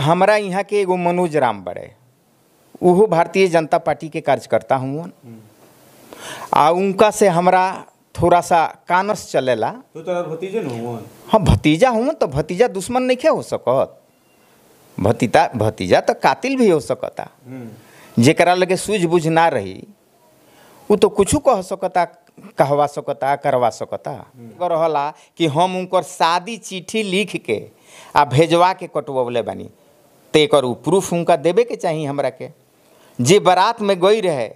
हमारा यहाँ के एगो मनोज राम बड़े वो भारतीय जनता पार्टी के कार्यकर्ता हूँ आ उनका से हमारा थोड़ा सा कानस चलेला तो तो भतीजे न हाँ भतीजा हूँ तो भतीजा दुश्मन नहीं हो सकत भतीता भतीजा तो कातिल भी हो सकता हम्म। जरा लगे सूझबूझ ना रही वो तो कुछ कह सकता कहवा सकता करवा सकता हम्म। रहला कि हम उनकर शादी चिट्ठी लिख के आ भेजवा के कटवा बानी तो एक प्रूफ उनका देवे के चाहिए हमरा के जे बारात में गई रहे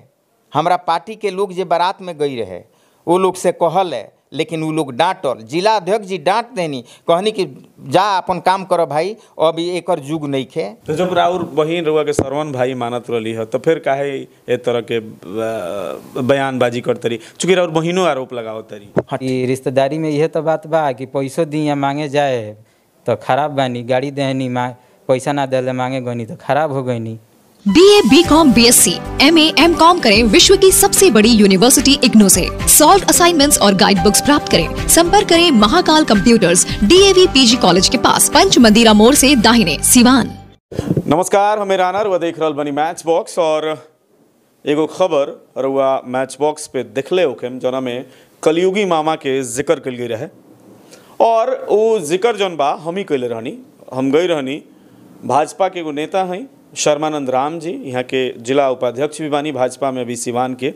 हमारा पार्टी के लोग जे बारात में गई रहे वो लोग से कहल है लेकिन वो लोग डांटल जिला अध्यक्ष जी डांट देनी कहनी कि जा अपन काम करो भाई अब एक जुग नहीं खे तो जब राउर बहन रुआ के सरवन भाई मानत रही है तो फिर काहे ए तरह के बयानबाजी कर तरी चूंकि राउर बहनों आरोप लगाओ तरी हाँ। रिश्तेदारी में यह तो बात बा कि पैसों या मांगे जाए तो खराब बानी गाड़ी देनी मांग पैसा ना दे मांगे गई तो खराब हो गई नहीं B A B com B S C M A M com करें विश्व की सबसे बड़ी यूनिवर्सिटी इग्नो से सॉल्व असाइनमेंट्स और गाइड बुक्स प्राप्त करें संपर्क करें Mahakal computers P G college के पास पंच मंदिरा मोड़ से दाहिने सिवान नमस्कार हमें रानर व देख रहा बनी मैच बॉक्स और एगो खबर रुआ मैच बॉक्स पे दिख होकेम जना में कलयुगी मामा के जिक्र कल गई रहे और वो जिक्र जौन बा हम ही कैले रहनी हम गई रहनी भाजपा के एगो नेता हैं शर्मानंद राम जी यहाँ के जिला उपाध्यक्ष भी बानी भाजपा में अभी सिवान के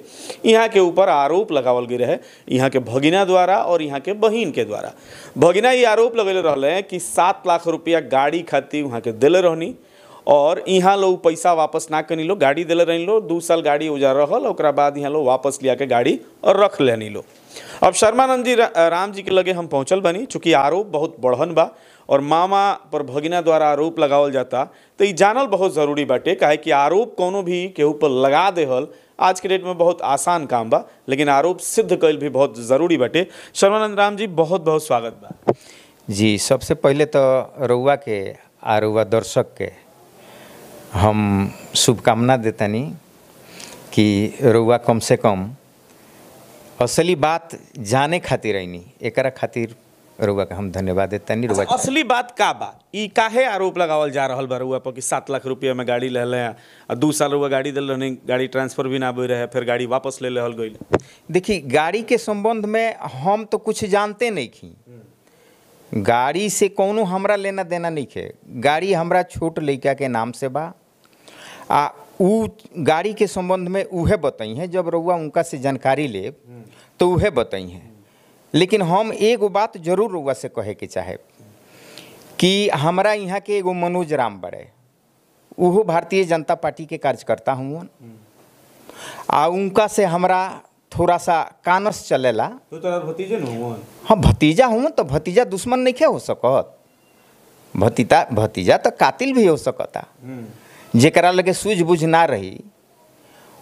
यहाँ के ऊपर आरोप लगावल गए रहे यहाँ के भगिना द्वारा और यहाँ के बहिन के द्वारा भगिना ये आरोप लगे रहें कि सात लाख रुपया गाड़ी खातिर वहाँ के दिले रहनी और यहाँ लोग पैसा वापस ना करनी लो गाड़ी दिले रहनी लो दू साल गाड़ी उजा रहा और बाद यहाँ लोग वापस लिया के गाड़ी और रख लेनी लो अब शर्मानंद जी रा, राम जी के लगे हम पहुँचल बनी चूँकि आरोप बहुत बढ़न बा और मामा पर भगिना द्वारा आरोप लगावल जाता तो ये जानल बहुत ज़रूरी बाटे काहे कि आरोप कोनो भी के ऊपर लगा देहल आज के डेट में बहुत आसान काम बा लेकिन आरोप सिद्ध कल भी बहुत ज़रूरी बाटे शर्मानंद राम जी बहुत बहुत स्वागत बा जी सबसे पहले तो रउआ के आ रउआ दर्शक के हम शुभकामना देतनी कि रउआ कम से कम असली बात जाने खातिर आईनी एक खातिर रुआ का हम धन्यवाद देते हैं रुआ अच्छा, असली बात का बा ई काहे आरोप लगावल जा रहा बा रुआ पर कि सात लाख रुपया में गाड़ी ले लें और दू साल रुआ गाड़ी दिल रही गाड़ी ट्रांसफर भी ना हुई रहे फिर गाड़ी वापस ले लेहल गई देखिए गाड़ी के संबंध में हम तो कुछ जानते नहीं थी गाड़ी से कोनो हमरा लेना देना नहीं है गाड़ी हमरा छोट लड़का के नाम से बा आ उ गाड़ी के संबंध में उहे बताई हैं जब रउआ उनका से जानकारी ले तो उहे बताई हैं लेकिन हम एगो बात जरूर वह से कहे के चाहे कि हमारा यहाँ के एगो मनोज राम बड़े वो भारतीय जनता पार्टी के कार्यकर्ता हूँ आ उनका से हमारा थोड़ा सा कानस चलेला तो तो भतीजे न हाँ भतीजा हूँ तो भतीजा दुश्मन नहीं हो सकत भतीता भतीजा तो कातिल भी हो सकता जरा लगे सूझबूझ ना रही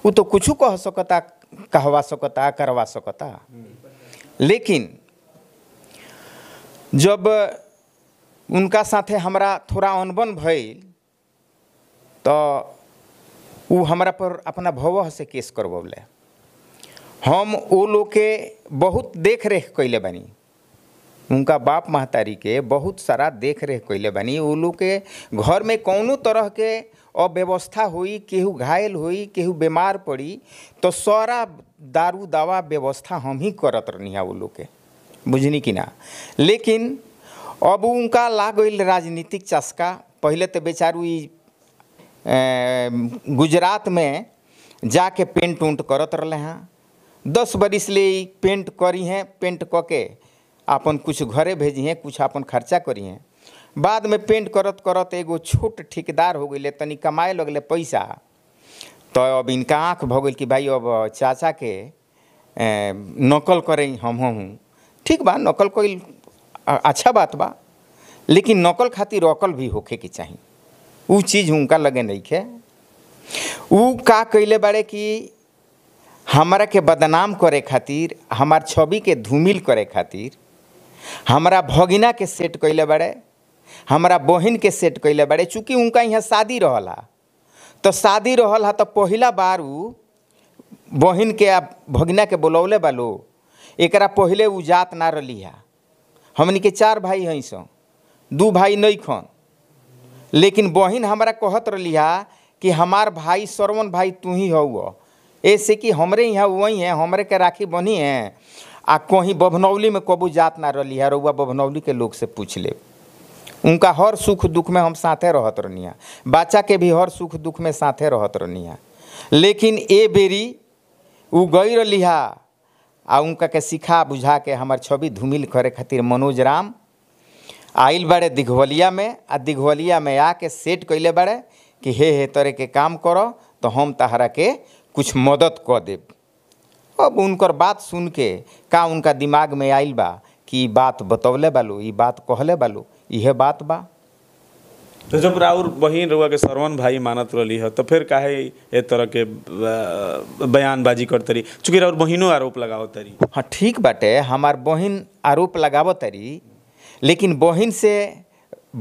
वो तो कुछ कह सकता कहवा सकता करवा सकता लेकिन जब उनका साथे हमारा थोड़ा अनबन भेल तो उ हमरा पर अपना भवह से केस करवले हम ओ लोग के बहुत देख रेख कैले बनी उनका बाप महतारी के बहुत सारा देख रेख कैले बनी उ लोग के घर में कौनो तरह के अव्यवस्था हुई केहू घायल हुई केहू बीमार पड़ी तो सारा दारू दवा व्यवस्था हम ही करत रहनी है लोग के बुझनी कि ना लेकिन अब उनका ला गई राजनीतिक चस्का पहले तो बेचारू गुजरात में जाके पेंट उंट करत रहें हैं दस बरिस ले पेंट करी हैं पेंट करके अपन कुछ घरे हैं कुछ अपन खर्चा हैं बाद में पेंट करत करत एगो छोट ठेकेदार हो गए तनिक कमाए लगल पैसा तो अब इनका आँख भ कि भाई अब चाचा के नकल करें हम हूँ ठीक बा नकल कोई अच्छा बात बा लेकिन नकल खातिर अकल भी होखे के चाहिए उ चीज़ उनका लगे नहीं खे उ का कैले बड़े कि हमारा के बदनाम करे खातिर हमार छवि के धूमिल करे खातिर हमारा भगिना के सेट कैले बड़े हमारा बहन के सेट कैले बड़े चूँकि उनका यहाँ शादी रहा हा तो शादी रहल है तो पहला बार उ बहन के आ भगिना के बोलौले बालो एक पहले उ जात ना रही है हमन के चार भाई हैं सो दू भाई नहीं खन लेकिन बहन हमारा कहत रही हा कि हमार भाई सरवन भाई तू ही हौ ऐसे कि हमरे यहाँ वही हैं हमरे के राखी बनी हैं आ कहीं बभनौली में कबू जात ना रही है रउआ बभनौली के लोग से पूछ ले उनका हर सुख दुख में हम साथे रहत रहनिया बच्चा के भी हर सुख दुख में साथे रहत रहनिया लेकिन ए बेरी उ गई रही रलिहा आ उनका के सिखा बुझा के हमार छवि धूमिल करे खातिर मनोज राम आइल बड़े दिघवलिया में आ दिघवलिया में आके सेट कैले बड़े कि हे हे तरह के काम करो तो हम तहरा के कुछ मदद क देव अब उनकर बात सुन के का उनका दिमाग में आइल बा कि बात बतौले बालू ये बात कहले बालू यह बात बा तो जब राउर बहन रुआ के सरवन भाई मानत रही है तो फिर काहे ए तरह के बयानबाजी कर तरी चूँकि राउर बहनों आरोप लगाव तरी हाँ ठीक बाटे हमार बहन आरोप लगाव तरी लेकिन बहन से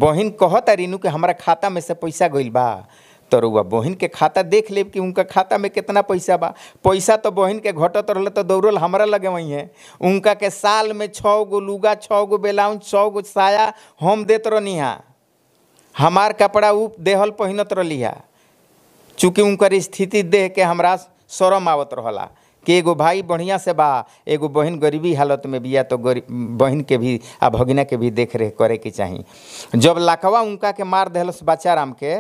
बहन कह तरी नु कि हमारा खाता में से पैसा गई बा तो रुआ बहन के खाता देख ले कि उनका खाता में कितना पैसा बा पैसा तो बहन के घटत रहल तो दौड़ल हमारा लगे वहीं है उनका के साल में छः गो लुगा छः गो बेलाउन छः गो साया हम देत रहनी हाँ हमार कपड़ा उप देहल पहनत रही है चूँकि उनकर स्थिति देह के हमारा शरम आवत रहला कि एगो भाई बढ़िया से बा एगो बहन गरीबी हालत में बिया तो बहन के भी आ भगिना के भी देख रेख करे के चाहिए जब लाखवा उनका के मार दिलस बच्चा राम के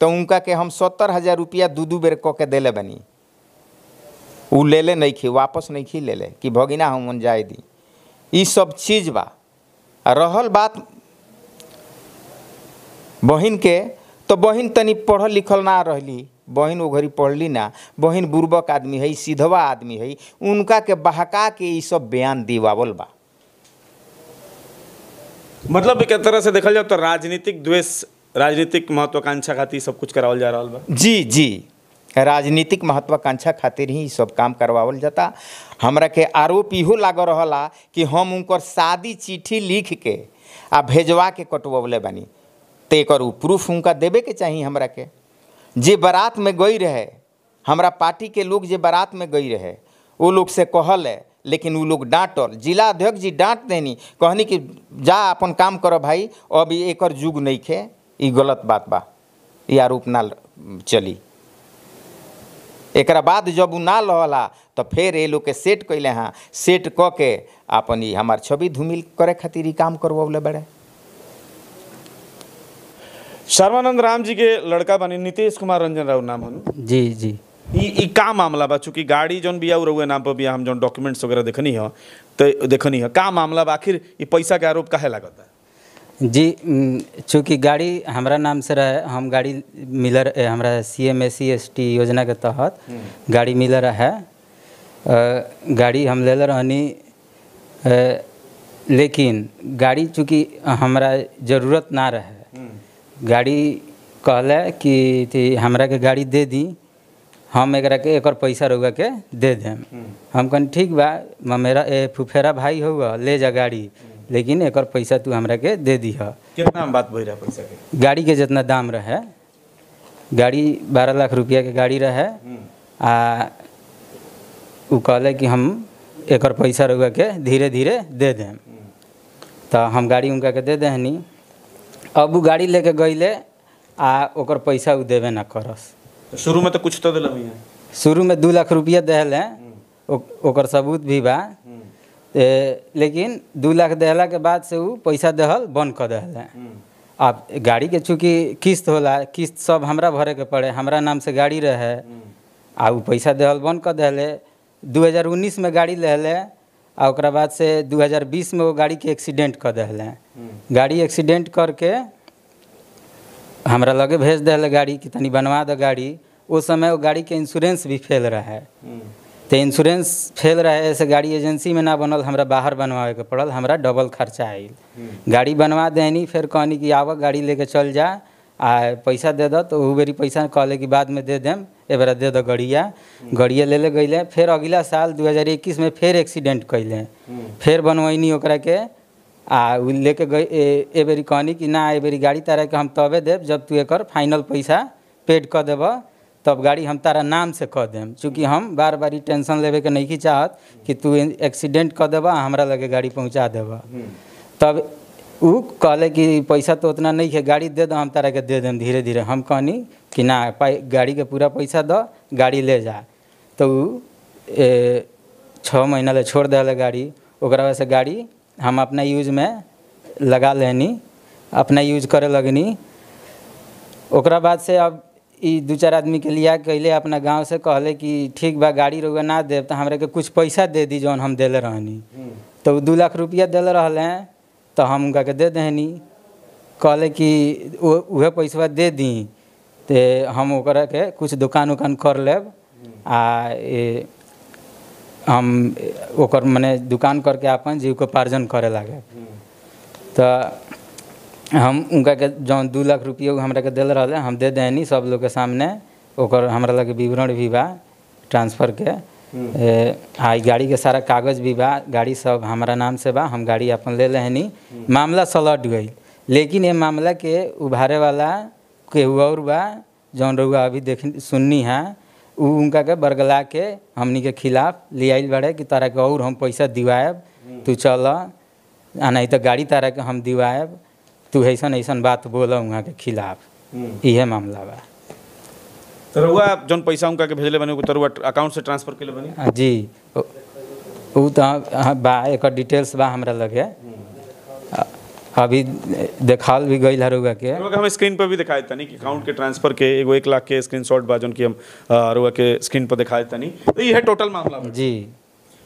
तो उनका के हम सत्तर हज़ार रुपया दू दू बेर कऽ के दिले बनी उ ले ले नहीं खी वापस नहीं खी ले ले कि भगिना हम उन जाए दी ये सब चीज़ बा रहल बात बहन के तो बहिन तनी पढ़ल लिखल ना रहली बहन वो घड़ी पढ़ली ना बहन बुर्बक आदमी है सीधवा आदमी है उनका के बहका के ये सब बयान दीवावल बा मतलब एक तरह से देखा जाए तो राजनीतिक द्वेष राजनीतिक महत्वाकांक्षा खातिर सब कुछ करावल जा रहा है जी जी राजनीतिक महत्वाकांक्षा खातिर ही सब काम करवावल जाता हमरा के आरोप इहो लाग रहा कि हम उनकर शादी चिट्ठी लिख के आ भेजवा के कटवले बनी तो एक प्रूफ उनका देवे के चाहिए हमरा के जे बारात में गई रहे हमरा पार्टी के लोग जे बारात में गई रहे वो लोग से कहल है लेकिन वो लोग डांटल जिला अध्यक्ष जी डांट देनी कहनी कि जा अपन काम करो भाई अब एक जुग नहीं खे ये गलत बात बा ये आरोप ना चली एक बाद जब उ ना लहला तो फिर ये लोग के सेट कैले हाँ सेट क के अपन हमार छवि धूमिल करे खातिर ये काम करवले बड़े सर्वानंद राम जी के लड़का बने नीतीश कुमार रंजन राव नाम हनु जी जी ये का मामला बा चूँकि गाड़ी जौन बिया रहा नाम पर बिया हम जौन डॉक्यूमेंट्स वगैरह देखनी है तो देखनी है का मामला बा आखिर ये पैसा के आरोप काहे लगता है जी चूँकि गाड़ी हमारा नाम से रहे हम गाड़ी मिलर हमारा C M S C S T योजना के तहत हम्म। गाड़ी मिलर है गाड़ी हम ले रहनी लेकिन गाड़ी चूँकि हमारा ज़रूरत ना रहे हम्म। गाड़ी कहले कि हमरा के गाड़ी दे दी हम एक के एक पैसा रुआ के दे देम हम्म। हम कहीं ठीक बा मेरा ए फुफेरा भाई होगा ले जा गाड़ी लेकिन एक पैसा तू हमरा के दे दी कितना बात बोल रहा पैसा के गाड़ी के जितना दाम रहे गाड़ी बारह लाख रुपया के गाड़ी रहे आ कहले कि हम एक पैसा रुआ के धीरे धीरे दे दें तो हम गाड़ी उनका के दे दहनी अब वो गाड़ी लेके गईले आकर पैसा वो देवे ना करस शुरू में तो कुछ तो दिल शुरू में दो लाख रुपया दिल हम्म। सबूत भी बा हम्म। लेकिन दू लाख दहला के बाद से वो पैसा दहल बंद कर दहला आप गाड़ी के चूँकि किस्त होला किस्त सब हमरा भरे के पड़े हमरा नाम से गाड़ी रहे हम्म। आ वो पैसा दहल बंद कर दहले दू हज़ार उन्नीस में गाड़ी लहले आ ओकरा बाद से दू हज़ार बीस में वो गाड़ी के एक्सीडेंट कर दहले हम्म। गाड़ी एक्सीडेंट करके हमरा लगे भेज दहल गाड़ी कि तनी बनवा द गाड़ी उस समय वो गाड़ी के इंश्योरेंस भी फेल रहे हम्म। तो इंश्योरेंस फेल रहे ऐसे गाड़ी एजेंसी में ना बनल हमरा बाहर बनवावे के पड़ल हमरा डबल खर्चा आई हम्म। गाड़ी बनवा देनी फिर कहनी कि आव गाड़ी लेके चल जा आ पैसा दे दो तो बेरी पैसा कहले कि बाद में दे देम ए बेरा दे दो गड़िया हम्म। गड़िया ले ले गई फिर अगला साल 2021 में फिर एक्सीडेंट कैले फिर बनवैनी ओकरा के आ लेके गई बेरी कहनी कि ना ए बेरी गाड़ी तारा के हम तबे देव जब तू एक फाइनल पैसा पेड कर देव तब गाड़ी हम तारा नाम से कह दे चूँकि हम बार बार ही टेंशन लेवे के नहीं चाहत कि तू एक्सीडेंट कर देबा हमारा लगे गाड़ी पहुँचा देब हम्म। तब उ कहले कि पैसा तो उतना नहीं है गाड़ी दे दो हम तारा के दे देम धीरे धीरे हम कहनी कि ना गाड़ी के पूरा पैसा दो गाड़ी ले जा तो छ महीना ले छोड़ दिल गाड़ी ओकरा वजह से गाड़ी हम अपना यूज में लगा लेनी अपना यूज करे लगनी ओकरा बाद से अब ई दू चार आदमी के लिया कैले अपना गाँव से कहले कि ठीक बा गाड़ी रोग ना देव तो हमारे के कुछ पैसा दे दी जौन हम दिल रहनी हम्म। तो दू लाख रुपया दिल रहा है तो हम उनका के दे दहनी कहले कि वह पैसा दे दी ते हम ओकरा के कुछ दुकान उकान कर ले हम्म। आ ए, हम ओकर मने दुकान करके अपन जीव को पार्जन करे लगे हम्म। तो हम उनका के जौन दू लाख रुपये हमरा के दिल रहा हम दे देनी सब लोग के सामने ओकर हमरा लगे विवरण भी बा ट्रांसफर के हम्म। आई गाड़ी के सारा कागज भी बा गाड़ी सब हमारा नाम से बा हम गाड़ी अपन ले लेनी हम्म। मामला सलट गई लेकिन ये मामला के उभारे वाला केहू और बा जौन रुआ अभी देख सुननी है उ उनका के बरगला के हमनी के खिलाफ ले आइल बड़े कि तारा के और हम पैसा दिवाएब हम्म। तू चल आ नहीं तो गाड़ी तारा के हम दिवाएब तू ऐसा ऐसा बात बोल वहाँ के खिलाफ यह हम्म। मामला बा तरुआ जौन पैसा उनका के भेजले बने तरुआ अकाउंट से ट्रांसफर के बने जी तो बा एक डिटेल्स बा हमरा लगे हम्म। अभी देखाल भी गई हरुआ के हम स्क्रीन पर भी दिखा देता कि अकाउंट के ट्रांसफर के एगो एक लाख के स्क्रीनशॉट बा जो की हम हरुआ के स्क्रीन पर दिखा देता तो ये है टोटल मामला जी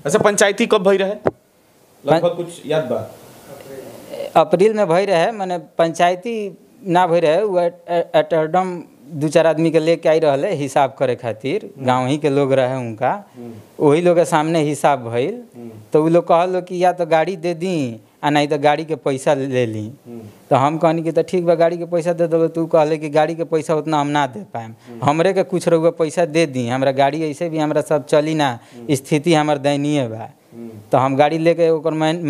अच्छा पंचायती कब भई रहे लगभग कुछ याद बा अप्रैल में भय रहे मैंने पंचायती ना भई रहे वो एटर्डम दू चार आदमी के लेके आई रहा हिसाब करे खातिर हम्म। गाँव ही के लोग रहे उनका वही हम्म। लोग के सामने हिसाब भइल हम्म। तो वो लोग कहल कि या तो गाड़ी दे दी आ नहीं तो गाड़ी के पैसा ले ली तो हम कहनी कि तो ठीक बा गाड़ी के पैसा दे दबे तू कहले कि गाड़ी के पैसा उतना हम ना दे पाए हमरे के कुछ रुआ पैसा दे दी हमारा गाड़ी ऐसे भी हमारा सब चली ना स्थिति हमारे दयनीय बा तो हम गाड़ी लेके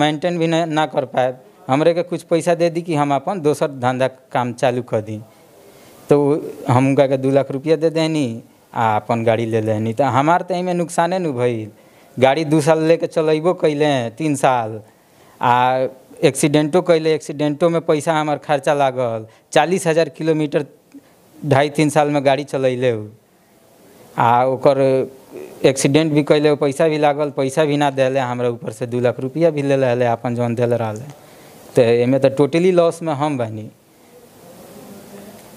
मेंटेन भी ना कर पाए हमरे के कुछ पैसा दे दी कि हम अपन दोसर धंधा काम चालू कर दी तो हम उनका के दू लाख रुपया दे देनी आ अपन गाड़ी ले लेनी तो हमार तो में नुकसान न भई गाड़ी दू साल लेके चलेबो कैले तीन साल आ एक्सीडेंटो कैले एक्सीडेंटो में पैसा हमार खर्चा लागल चालीस हज़ार किलोमीटर ढाई तीन साल में गाड़ी चलैले आ ओकर एक्सीडेंट भी कैले पैसा भी लागल पैसा भी ना दिले हमारे ऊपर से दू लाख रुपया भी ले ले अपन जौन दिले रहा तो एमें तो टोटली लॉस में हम बहनी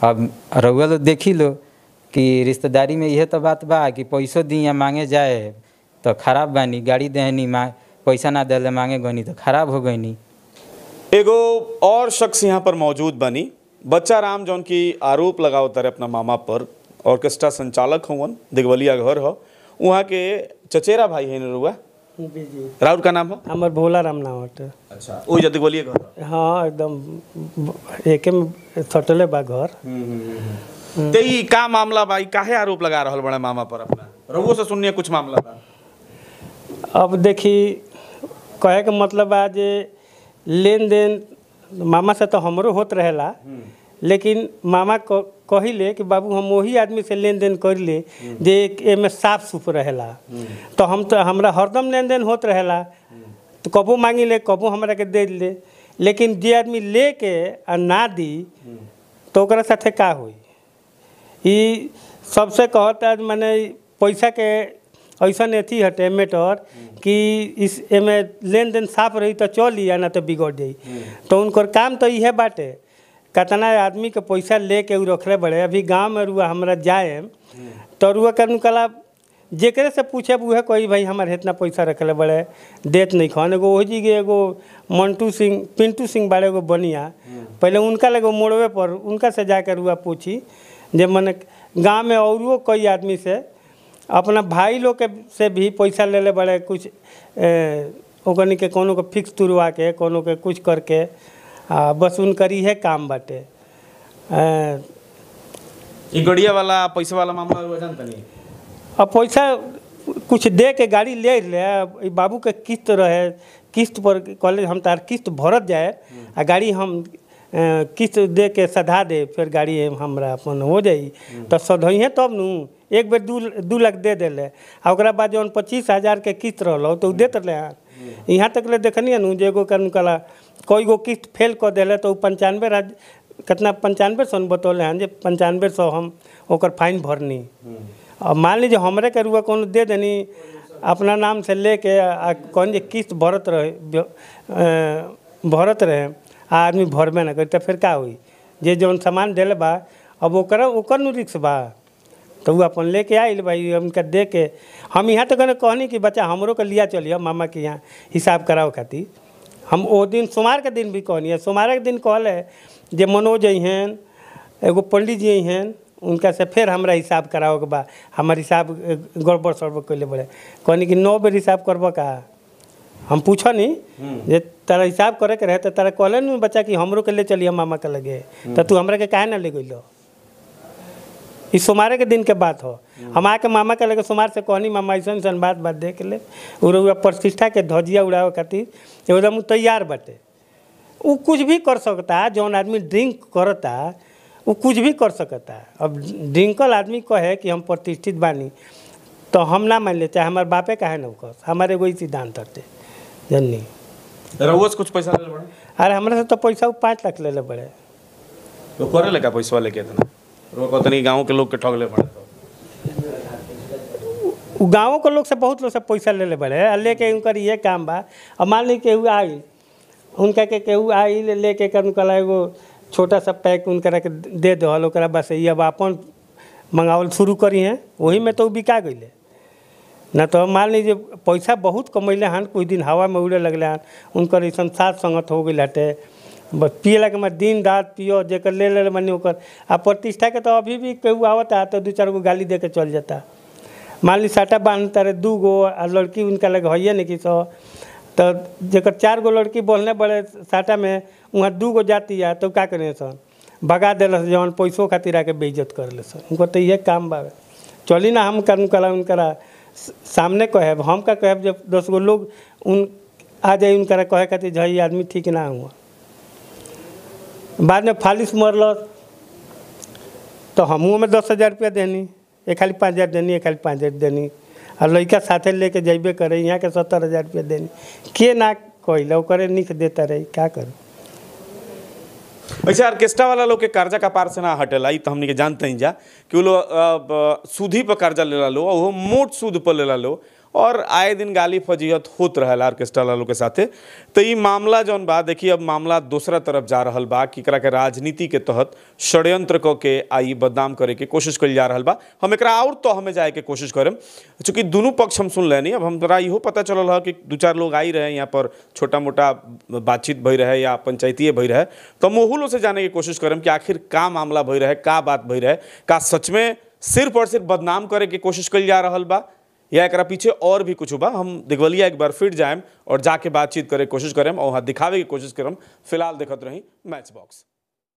अब रउआ लोग देखी लो कि रिश्तेदारी में यह तो बात बा कि पैसों दी या मांगे जाए तो खराब बनी गाड़ी देनी माँ पैसा ना दे मांगे गनी तो खराब हो गई एगो और शख्स यहाँ पर मौजूद बनी बच्चा राम जौन की आरोप लगाओ तारे अपना मामा पर ऑर्केस्ट्रा संचालक हवन दिगवलिया घर हो वहाँ के चचेरा भाई है रुआ जी राउर का नाम हो हमार भोला राम नाम हटे तो। अच्छा ओ जते बोलिए घर हाँ एकदम एक में सटले बा घर हम्म, हम्म, हम्म, तो ये का मामला बा काहे आरोप लगा रहल बड़े मामा पर अपना रहुओ से सुनिए कुछ मामला बा अब देखी कहे के मतलब बा जे लेन देन मामा से तो हमरो होत रहेला लेकिन मामा कही ले कि बाबू हम वही आदमी से लेन देन कर ले जे एमें साफ सुफ रहेला हम्म। तो हम तो हमारा हरदम लेन देन होते रहेला हम्म। तो कबो मांगी ले कबो हमारा के दे ले लेकिन जे आदमी ले के आ ना दी हम्म। तो साथे का हुई सबसे कहता मैंने पैसा के ऐसा अथी हटे मैटर कि इस एमें लेन देन साफ रही तो चली आ ना तो बिगड़ जाई तो उनकर काम तो यह बाटे कतना आदमी के पैसा लेके उ रखले बड़े अभी गाँव में रुआ हमारा जाए तो रुआ कनु कला जेकरे से पूछे वह कही भाई हमारे इतना पैसा रखले बड़े देत नहीं खन एगो ओजी के एगो मंटू सिंह पिंटू सिंह बड़े एगो बनिया पहले उनका लगे मोड़वे पर उनका से जाकर रुआ पूछी जे मैंने गाँव में और कई आदमी से अपना भाई लोग के से भी पैसा ले ले बड़े कुछ ए, के कोनो को फिक्स तुरवा के कोनो के कुछ करके बस उन करी है काम बाटे गड़िया वाला पैसा वाला मामला अब पैसा कुछ दे के गाड़ी ले ले बाबू के किस्त रहे किस्त पर कॉलेज हम तार किस्त भरत जाए आ गाड़ी हम किस्त दे के सधा दे फिर गाड़ी हमरा अपन हो जाए तो सधइहे तब तो न एक बेर दू दू लाख दे दिले आ बाद जो पच्चीस हज़ार के किस्त रहो तो दे रहे यहाँ हम्म। तक ले देखनी नू जो एगो कला कोई गो किस्त फेल कर दिल तो पंचानवे राज्य कितना पंचानवे सौ बतौले हन जो पंचानवे सौ हम और फाइन भरनी और हम्म। मान लीजिए हमारे के रुआ को दे देनी अपना नाम से लेके आ कौन जो किस्त भरत रहे भरत रहे आ आदमी भरबे ना कर तो फिर का हुई जे जो सामान दिल बा अब वो नु रिक्स बा तो वो अपन लेके आयल भाई उनका दे के हम यहाँ तो कहनी कि बच्चा हमरों के लिया चलिए मामा के यहाँ हिसाब कराओ खातिर हम वो दिन सोमवार के दिन भी कहलिए सोमवार के दिन कहल है मनोज अहन एगो पंडित जी अहन उनका से फिर हमारा हिसाब कराओ के बा हमार हिसाब गड़बड़ सड़बड़ कैले बोले कहनी कि नौ बेर हिसाब करब का हम पूछ नहीं हम्म। जे तारा हिसाब करे के रहे तो तारा कहले बच्चा कि हमरो के ले चलिए मामा के लगे तो तू हमरा के काहे ना ले लो ये सोमारे के दिन के बात हो हम आके मामा कहे सोमार से कहनी मामा ऐसा ऐसा बात बात देख ले प्रतिष्ठा के ध्वजिया उड़ावे खातिर एकदम तैयार बटे वो कुछ भी कर सकता जौन आदमी ड्रिंक करता वो कुछ भी कर सकता अब ड्रिंकल आदमी कहे कि हम प्रतिष्ठित बानी तो हम ना मान ले चाहे हमारे बापे का है ना कस हमारे वही सिद्धांत रहते जननी रउआ से कुछ पैसा अरे हमारे से तो पैसा पाँच लाख ले ले बड़े तो करे लेगा पैसा लेके इतना रोको गाँव के लोग के ले पड़े तो। गाँव के लोग से बहुत लोग से पैसा ले ले बड़े आ लेके उनका ये काम बा और मान ली केहू आई उनका के केहू आई ले लेके कर उनका एगो छोटा सा पैक उनका के दे दल बस ये अब अपन मंगावल शुरू करी हैं वही में तो बिका गई ना तो मान लीजिए पैसा बहुत कमैले हन कुछ दिन हवा में उड़े लगल हन उनका ऐसा साथ संगत हो गई हटे बस पिए लगे मैं दिन रात पियो जेकर ले ले मनी होकर आ प्रतिष्ठा के तो अभी भी केहू आवत है तो दू चार गो गाली दे के चल जाता मान ली साटा बांधता रे दू गो आ लड़की उनका लगे हइये नहीं कि सौ तो जेकर चार गो लड़की बोलने बड़े साटा में वहाँ दू गो जाती है तो क्या करें सन भगा दिल जौन पैसों खातिर आके बेइज्जत कर ले सर उनको तो ये काम बावे चली ना हम कर उनका उनका सामने कहे हम का कहे जब दस गो लोग उन आ जाए उनका कहे खातिर जही आदमी ठीक ना हुआ बाद में फालिश मरल तो हमू में दस हज़ार रुपया देनी एक खाली पाँच हज़ार देनी एक खाली पाँच हज़ार देनी और लड़का साथे लेके जेबे करे यहाँ के सत्तर हज़ार रुपया देनी के ना कहला करे लिख देता रही क्या कर अच्छा ऑर्केस्ट्रा वाला लोग के कर्जा पार से ना हटेला तो हमने के जानते ही जा कि वो लोग सूदी पर कर्जा ले लो वो मोट सूद पर ले लो और आए दिन गाली फजीहत होत रहल आर्केस्ट्रा लालू के साथे तो ये मामला जौन बा देखिए अब मामला दूसरा तरफ जा रहा बा कि के राजनीति के तहत षड्यंत्र क के आई बदनाम करे के कोशिश कल जा रहा बा हम एक और तो हमें जाए के कोशिश करम चूँकि दोनों पक्ष हम सुन लेनी अब हमारा इो पता चल रहा कि दू चार लोग आई रहे यहाँ पर छोटा मोटा बातचीत भई रहे या पंचायतीय भई रहे तो हम ओहू से जाने की कोशिश करें कि आखिर का मामला भई रहे का बात भई रहे का सच में सिर्फ और सिर्फ बदनाम करे के कोशिश कल जा रहा बा या एक पीछे और भी कुछ हुआ हम दिगवलिया एक बार फिर जाए और जाके बातचीत करे कोशिश करें और वहाँ दिखावे की कोशिश करें फिलहाल देखते रही मैच बॉक्स